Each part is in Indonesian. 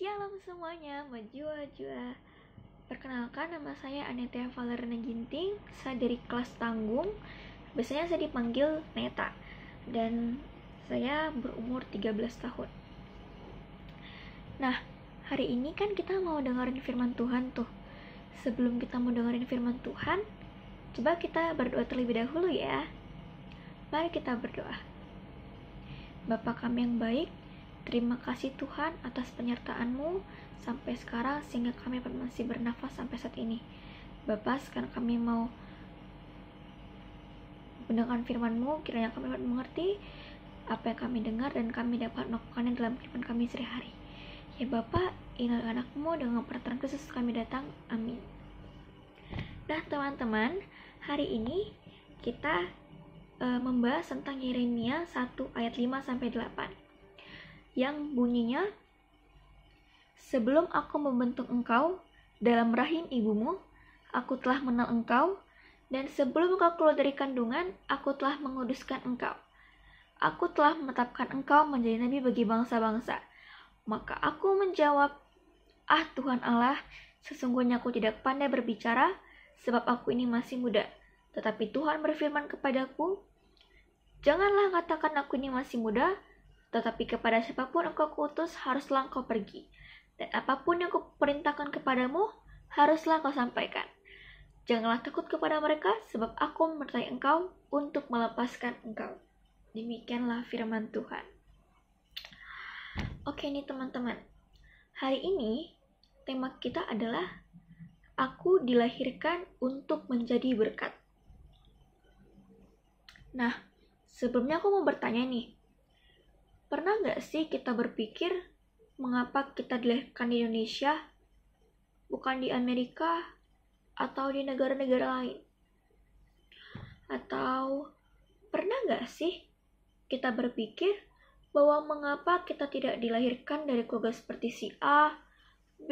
Shalom semuanya, majua-jua Perkenalkan nama saya Anetia Valerna Ginting Saya dari kelas tanggung Biasanya saya dipanggil Neta Dan saya berumur 13 tahun Nah, hari ini kan kita mau dengerin firman Tuhan tuh Sebelum kita mau dengerin firman Tuhan Coba kita berdoa terlebih dahulu ya Mari kita berdoa Bapak kami yang baik, Terima kasih Tuhan atas penyertaanmu sampai sekarang sehingga kami masih bernafas sampai saat ini. Bapa, sekarang kami mau mendengarkan firmanMu, kiranya kami dapat mengerti apa yang kami dengar dan kami dapat melakukannya dalam kehidupan kami sehari-hari. Ya Bapak, inilah anakmu dengan peraturan khusus kami datang. Amin. Nah teman-teman, hari ini kita uh, membahas tentang Yeremia 1 ayat 5 sampai 8 yang bunyinya Sebelum aku membentuk engkau dalam rahim ibumu, aku telah mengenal engkau, dan sebelum engkau keluar dari kandungan, aku telah menguduskan engkau. Aku telah menetapkan engkau menjadi nabi bagi bangsa-bangsa. Maka aku menjawab, Ah Tuhan Allah, sesungguhnya aku tidak pandai berbicara, sebab aku ini masih muda. Tetapi Tuhan berfirman kepadaku, Janganlah katakan aku ini masih muda, tetapi kepada siapapun engkau kutus haruslah engkau pergi. Dan apapun yang kuperintahkan kepadamu, haruslah engkau sampaikan. Janganlah takut kepada mereka, sebab aku menyertai engkau untuk melepaskan engkau. Demikianlah firman Tuhan. Oke nih teman-teman, hari ini tema kita adalah Aku dilahirkan untuk menjadi berkat. Nah, sebelumnya aku mau bertanya nih, Pernah nggak sih kita berpikir mengapa kita dilahirkan di Indonesia, bukan di Amerika atau di negara-negara lain? Atau pernah nggak sih kita berpikir bahwa mengapa kita tidak dilahirkan dari keluarga seperti si A, B,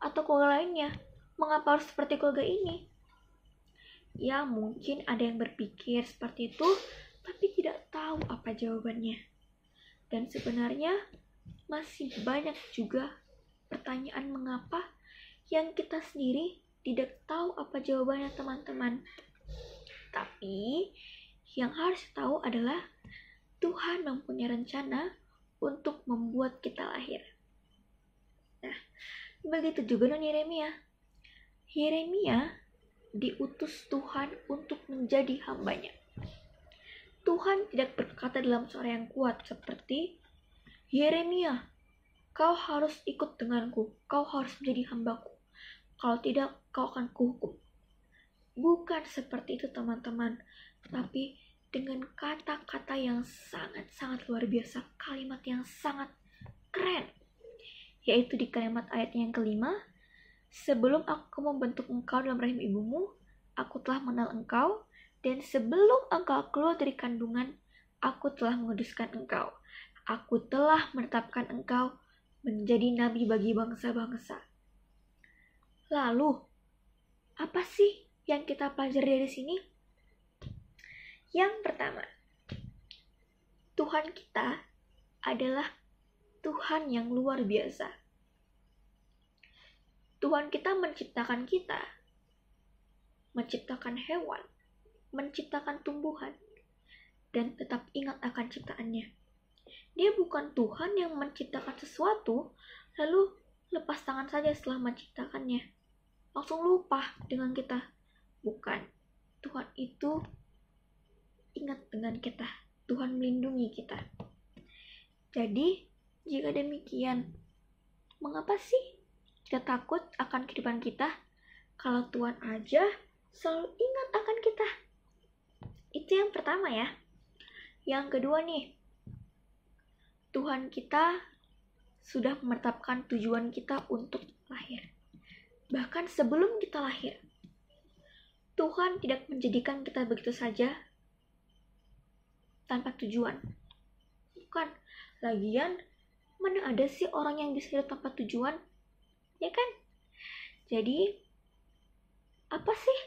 atau keluarga lainnya? Mengapa harus seperti keluarga ini? Ya, mungkin ada yang berpikir seperti itu, tapi tidak tahu apa jawabannya. Dan sebenarnya masih banyak juga pertanyaan mengapa yang kita sendiri tidak tahu apa jawabannya teman-teman. Tapi yang harus tahu adalah Tuhan mempunyai rencana untuk membuat kita lahir. Nah, begitu juga dengan Yeremia. Yeremia diutus Tuhan untuk menjadi hambanya. Tuhan tidak berkata dalam suara yang kuat seperti Yeremia, kau harus ikut denganku, kau harus menjadi hambaku. Kalau tidak, kau akan kuhukum. Bukan seperti itu teman-teman, tapi dengan kata-kata yang sangat-sangat luar biasa, kalimat yang sangat keren. Yaitu di kalimat ayat yang kelima, Sebelum aku membentuk engkau dalam rahim ibumu, aku telah mengenal engkau, dan sebelum engkau keluar dari kandungan, aku telah menguduskan engkau. Aku telah menetapkan engkau menjadi nabi bagi bangsa-bangsa. Lalu, apa sih yang kita pelajari dari sini? Yang pertama, Tuhan kita adalah Tuhan yang luar biasa. Tuhan kita menciptakan kita, menciptakan hewan, menciptakan tumbuhan dan tetap ingat akan ciptaannya. Dia bukan Tuhan yang menciptakan sesuatu, lalu lepas tangan saja setelah menciptakannya. Langsung lupa dengan kita. Bukan. Tuhan itu ingat dengan kita. Tuhan melindungi kita. Jadi, jika demikian, mengapa sih kita takut akan kehidupan kita kalau Tuhan aja selalu ingat akan kita? Itu yang pertama ya. Yang kedua nih, Tuhan kita sudah menetapkan tujuan kita untuk lahir. Bahkan sebelum kita lahir, Tuhan tidak menjadikan kita begitu saja tanpa tujuan. Bukan. Lagian, mana ada sih orang yang bisa hidup tanpa tujuan? Ya kan? Jadi, apa sih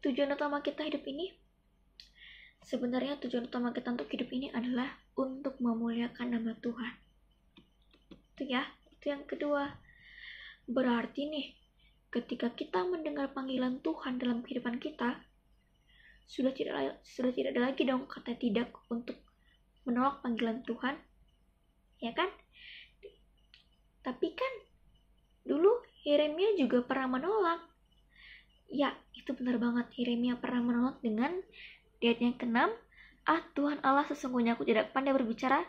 tujuan utama kita hidup ini? Sebenarnya tujuan utama kita untuk hidup ini adalah untuk memuliakan nama Tuhan. Itu ya. Itu yang kedua. Berarti nih, ketika kita mendengar panggilan Tuhan dalam kehidupan kita, sudah tidak sudah tidak ada lagi dong kata tidak untuk menolak panggilan Tuhan. Ya kan? Tapi kan dulu Yeremia juga pernah menolak. Ya, itu benar banget Yeremia pernah menolak dengan di ayat yang keenam, Ah Tuhan Allah sesungguhnya aku tidak pandai berbicara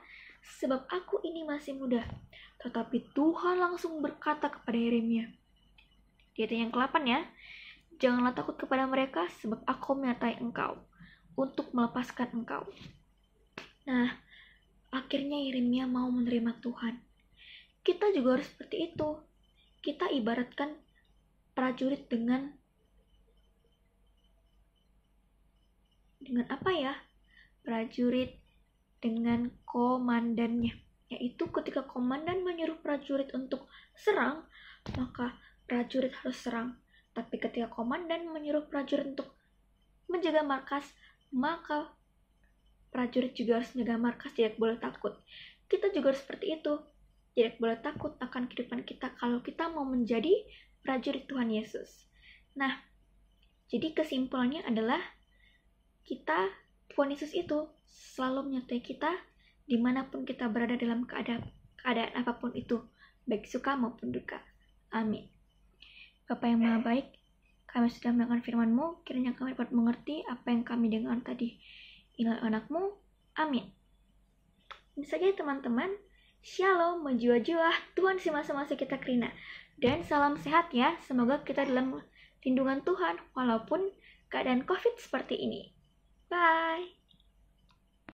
sebab aku ini masih muda. Tetapi Tuhan langsung berkata kepada Yeremia. Di ayat yang kelapan ya, Janganlah takut kepada mereka sebab aku menyertai engkau untuk melepaskan engkau. Nah, akhirnya Yeremia mau menerima Tuhan. Kita juga harus seperti itu. Kita ibaratkan prajurit dengan dengan apa ya? Prajurit dengan komandannya. Yaitu ketika komandan menyuruh prajurit untuk serang, maka prajurit harus serang. Tapi ketika komandan menyuruh prajurit untuk menjaga markas, maka prajurit juga harus menjaga markas, tidak boleh takut. Kita juga harus seperti itu. Tidak boleh takut akan kehidupan kita kalau kita mau menjadi prajurit Tuhan Yesus. Nah, jadi kesimpulannya adalah kita, Tuhan Yesus itu selalu menyertai kita dimanapun kita berada dalam keadaan, keadaan apapun itu, baik suka maupun duka. Amin. Bapak yang Maha Baik, kami sudah mendengar FirmanMu. kiranya kami dapat mengerti apa yang kami dengar tadi. Inilah anakMu. amin. Bisa saja teman-teman, Shalom, menjua-jua, Tuhan si masa-masa kita kerina. Dan salam sehat ya, semoga kita dalam lindungan Tuhan walaupun keadaan COVID seperti ini. Bye.